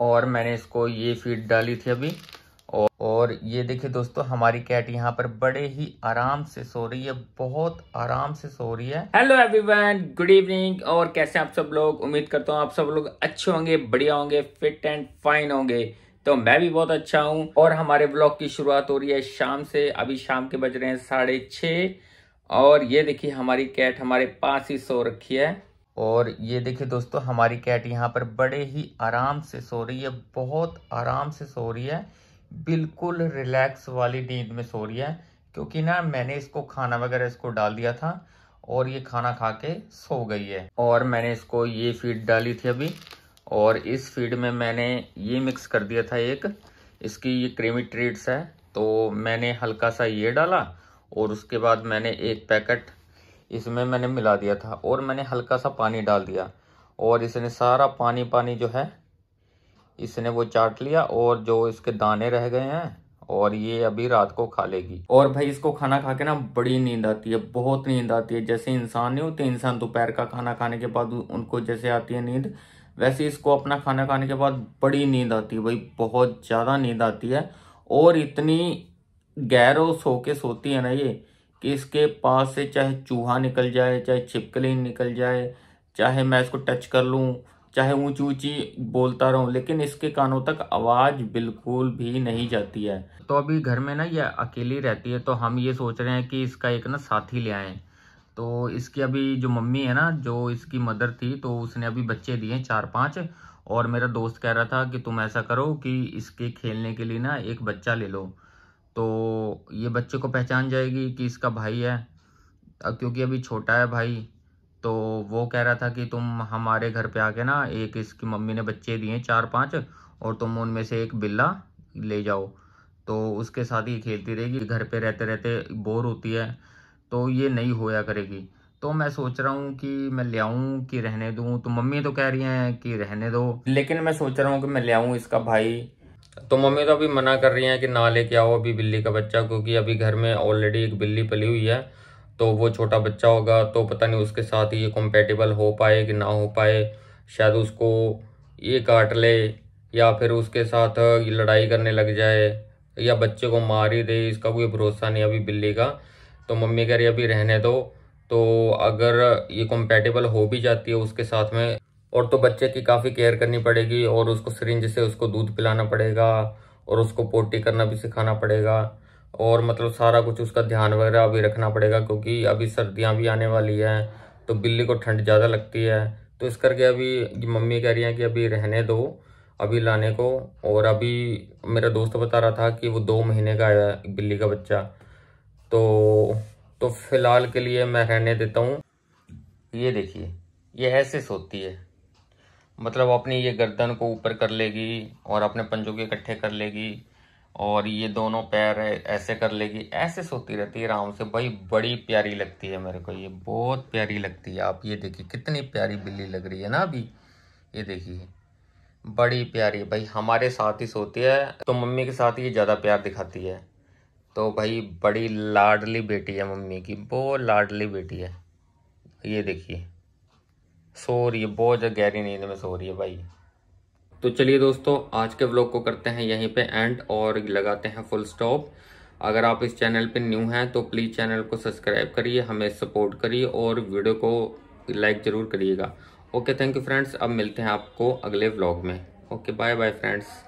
और मैंने इसको ये फीड डाली थी अभी और, और ये देखिए दोस्तों हमारी कैट यहाँ पर बड़े ही आराम से सो रही है बहुत आराम से सो रही है हेलो एवरीवन गुड इवनिंग और कैसे आप सब लोग उम्मीद करता हूँ आप सब लोग अच्छे होंगे बढ़िया होंगे फिट एंड फाइन होंगे तो मैं भी बहुत अच्छा हूँ और हमारे ब्लॉग की शुरुआत हो रही है शाम से अभी शाम के बज रहे हैं साढ़े और ये देखिए हमारी कैट हमारे पास ही सो रखी है और ये देखिए दोस्तों हमारी कैट यहाँ पर बड़े ही आराम से सो रही है बहुत आराम से सो रही है बिल्कुल रिलैक्स वाली नींद में सो रही है क्योंकि ना मैंने इसको खाना वगैरह इसको डाल दिया था और ये खाना खा के सो गई है और मैंने इसको ये फीड डाली थी अभी और इस फीड में मैंने ये मिक्स कर दिया था एक इसकी ये क्रीमी ट्रीट्स है तो मैंने हल्का सा ये डाला और उसके बाद मैंने एक पैकेट इसमें मैंने मिला दिया था और मैंने हल्का सा पानी डाल दिया और इसने सारा पानी पानी जो है इसने वो चाट लिया और जो इसके दाने रह गए हैं और ये अभी रात को खा लेगी और भाई इसको खाना खा के ना बड़ी नींद आती है बहुत नींद आती है जैसे इंसान नहीं होते इंसान दोपहर का खाना खाने के बाद उनको जैसे आती है नींद वैसे इसको अपना खाना खाने के बाद बड़ी नींद आती है भाई बहुत ज़्यादा नींद आती है और इतनी गहरो सो के सोती है ना ये किसके पास से चाहे चूहा निकल जाए चाहे छिपकली निकल जाए चाहे मैं इसको टच कर लूँ चाहे ऊंची ऊंची बोलता रहूं लेकिन इसके कानों तक आवाज़ बिल्कुल भी नहीं जाती है तो अभी घर में ना ये अकेली रहती है तो हम ये सोच रहे हैं कि इसका एक ना साथी ले आएँ तो इसकी अभी जो मम्मी है ना जो इसकी मदर थी तो उसने अभी बच्चे दिए चार पाँच और मेरा दोस्त कह रहा था कि तुम ऐसा करो कि इसके खेलने के लिए ना एक बच्चा ले लो तो ये बच्चे को पहचान जाएगी कि इसका भाई है क्योंकि अभी छोटा है भाई तो वो कह रहा था कि तुम हमारे घर पे आके ना एक इसकी मम्मी ने बच्चे दिए चार पांच और तुम उनमें से एक बिल्ला ले जाओ तो उसके साथ ही खेलती रहेगी घर पे रहते रहते बोर होती है तो ये नहीं होया करेगी तो मैं सोच रहा हूँ कि मैं ले आऊँ कि रहने दूँ तो मम्मी तो कह रही हैं कि रहने दो लेकिन मैं सोच रहा हूँ कि मैं ले आऊँ इसका भाई तो मम्मी तो अभी मना कर रही हैं कि ना लेके आओ अभी बिल्ली का बच्चा क्योंकि अभी घर में ऑलरेडी एक बिल्ली पली हुई है तो वो छोटा बच्चा होगा तो पता नहीं उसके साथ ही ये कॉम्पेटिबल हो पाए कि ना हो पाए शायद उसको ये काट ले या फिर उसके साथ लड़ाई करने लग जाए या बच्चे को मार ही दे इसका कोई भरोसा नहीं अभी बिल्ली का तो मम्मी कह रही अभी रहने दो तो अगर ये कॉम्पेटेबल हो भी जाती है उसके साथ में और तो बच्चे की काफ़ी केयर करनी पड़ेगी और उसको सरिंज से उसको दूध पिलाना पड़ेगा और उसको पोटी करना भी सिखाना पड़ेगा और मतलब सारा कुछ उसका ध्यान वगैरह अभी रखना पड़ेगा क्योंकि अभी सर्दियाँ भी आने वाली हैं तो बिल्ली को ठंड ज़्यादा लगती है तो इस करके अभी मम्मी कह रही हैं कि अभी रहने दो अभी लाने को और अभी मेरा दोस्त बता रहा था कि वो दो महीने का आया बिल्ली का बच्चा तो तो फिलहाल के लिए मैं रहने देता हूँ ये देखिए ये ऐसे सोती है मतलब अपनी ये गर्दन को ऊपर कर लेगी और अपने पंजों के इकट्ठे कर लेगी और ये दोनों पैर ऐसे कर लेगी ऐसे सोती रहती है आराम से भाई बड़ी प्यारी लगती है मेरे को ये बहुत प्यारी लगती है आप ये देखिए कितनी प्यारी बिल्ली लग रही है ना अभी ये देखिए बड़ी प्यारी भाई हमारे साथ ही सोती है तो मम्मी के साथ ये ज़्यादा प्यार दिखाती है तो भाई बड़ी लाडली बेटी है मम्मी की बहुत लाडली बेटी है ये देखिए सो रही है बहुत ज़्यादा गहरी नींद में सो रही है भाई तो चलिए दोस्तों आज के व्लॉग को करते हैं यहीं पे एंड और लगाते हैं फुल स्टॉप अगर आप इस चैनल पे न्यू हैं तो प्लीज़ चैनल को सब्सक्राइब करिए हमें सपोर्ट करिए और वीडियो को लाइक ज़रूर करिएगा ओके थैंक यू फ्रेंड्स अब मिलते हैं आपको अगले व्लॉग में ओके बाय बाय फ्रेंड्स